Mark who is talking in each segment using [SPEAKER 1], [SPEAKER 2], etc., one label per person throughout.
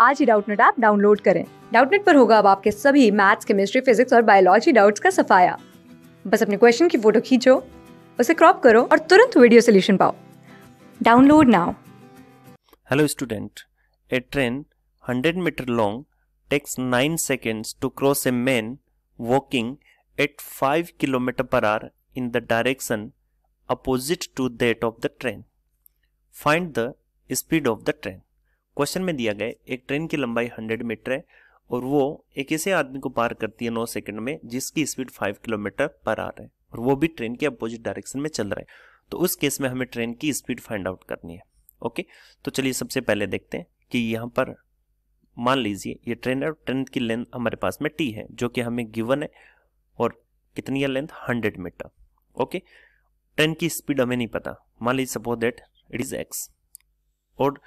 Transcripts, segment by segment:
[SPEAKER 1] आज ही Doubtnut app download करें डाउटनेट पर होगा अब आपके सभी मैथ्स केमिस्ट्री फिजिक्स और बायोलॉजी डाउट्स का सफाया बस अपने क्वेश्चन की फोटो खींचो उसे क्रॉप करो और तुरंत वीडियो सोल्यूशन पाओ download now
[SPEAKER 2] hello student a train 100 metre long takes 9 seconds to cross a man walking at 5 kilometre per hour in the direction opposite to that of the train find the speed of the train question में दिया गया एक train की लंबाई hundred metre है और वो एक ऐसे आदमी को पार करती है नौ सेकंड में जिसकी स्पीड फाइव किलोमीटर पर आ आर है और वो भी ट्रेन के अपोजिट डायरेक्शन में चल रहा है तो उस केस में हमें ट्रेन की स्पीड फाइंड आउट करनी है ओके तो चलिए सबसे पहले देखते हैं कि यहाँ पर मान लीजिए ये ट्रेन है ट्रेन की लेंथ हमारे पास में टी है जो कि हमें गिवन है और कितनी है length hundred metre okay train की स्पीड हमें नहीं पता मान लीजिए suppose that it is x और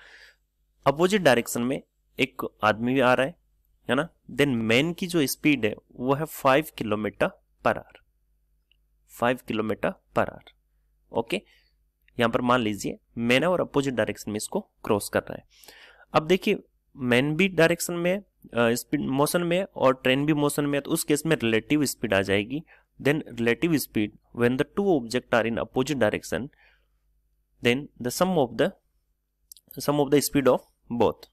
[SPEAKER 2] अपोजिट डायरेक्शन में एक आदमी भी आ रहा है है ना देन मैन की जो स्पीड है वो है five kilometre per hour five kilometre per hour okay यहां पर मान लीजिए मैन है और अपोजिट डायरेक्शन में इसको क्रॉस कर रहा है अब देखिए मैन भी डायरेक्शन में स्पीड मोशन में और ट्रेन भी मोशन में है तो उस केस में रिलेटिव स्पीड आ जाएगी then relative speed when the two object are in opposite direction then the sum of the sum of the speed of both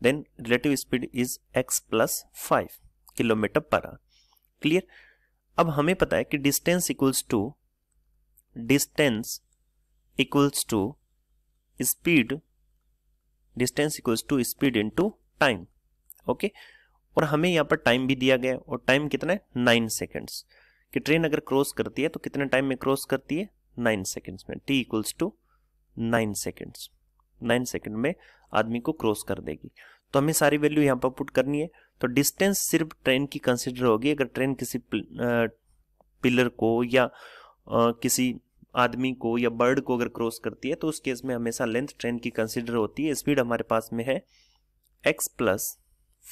[SPEAKER 2] then relative speed is x plus five kilometre per hour clear अब हमें पता है कि distance equals to distance equals to speed distance equals to speed into time okay और हमें यहाँ पर time भी दिया गया है और टाइम कितना है नाइन सेकेंड्स कि ट्रेन अगर क्रॉस करती है तो कितने टाइम में क्रॉस करती है नाइन सेकेंड्स में t equals to nine seconds nine second में आदमी को क्रॉस कर देगी तो हमें सारी वैल्यू यहाँ पर पुट करनी है तो डिस्टेंस सिर्फ ट्रेन की कंसिडर होगी अगर ट्रेन किसी पिलर को या किसी आदमी को या बर्ड को अगर क्रॉस करती है तो उस केस में हमेशा लेंथ ट्रेन की कंसिडर होती है स्पीड हमारे पास में है x plus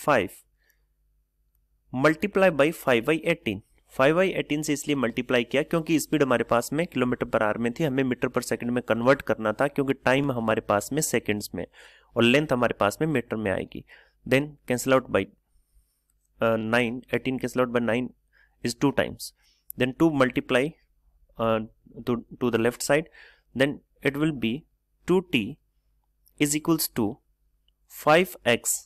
[SPEAKER 2] five multiply by five by eighteen five by eighteen से इसलिए मल्टीप्लाई किया क्योंकि स्पीड हमारे पास में किलोमीटर पर आर में थी हमें मीटर पर सेकंड में कन्वर्ट करना था क्योंकि टाइम हमारे पास में सेकंड्स में और लेंथ हमारे पास में मीटर में आएगी then cancel out by nine eighteen cancel out by nine is two times then two multiply to the left side then it will be two t is equals to five x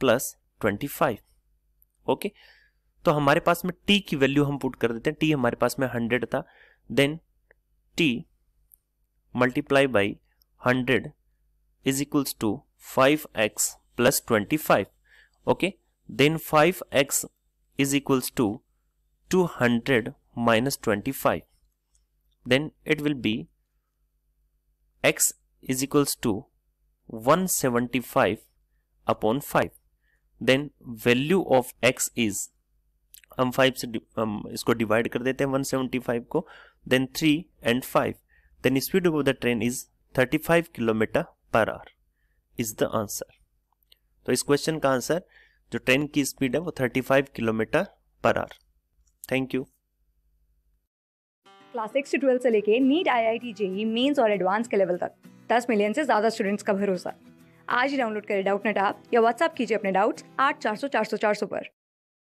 [SPEAKER 2] plus twenty five okay तो हमारे पास में T की value हम put कर देते हैं T हमारे पास में हंड्रेड था then t multiply by hundred is equals to five x plus twenty five okay then five x is equals to two hundred minus twenty five then it will be x is equals to one seventy five upon five then value of x is हम five से हम इसको divide कर देते हैं one seventy five को then three and five then speed of the train is thirty five kilometre per hour is the answer तो इस क्वेश्चन का आंसर जो ट्रेन की स्पीड है वो thirty five kilometre per hour thank you
[SPEAKER 1] class six से twelfth से लेके NEET I I T JEE mains और एडवांस के लेवल तक दस मिलियन से ज्यादा स्टूडेंट्स का भरोसा आज ही डाउनलोड करें डाउट नेट आप या व्हाट्सएप कीजिए अपने डाउट्स आठ चार सौ चार सौ चार सौ पर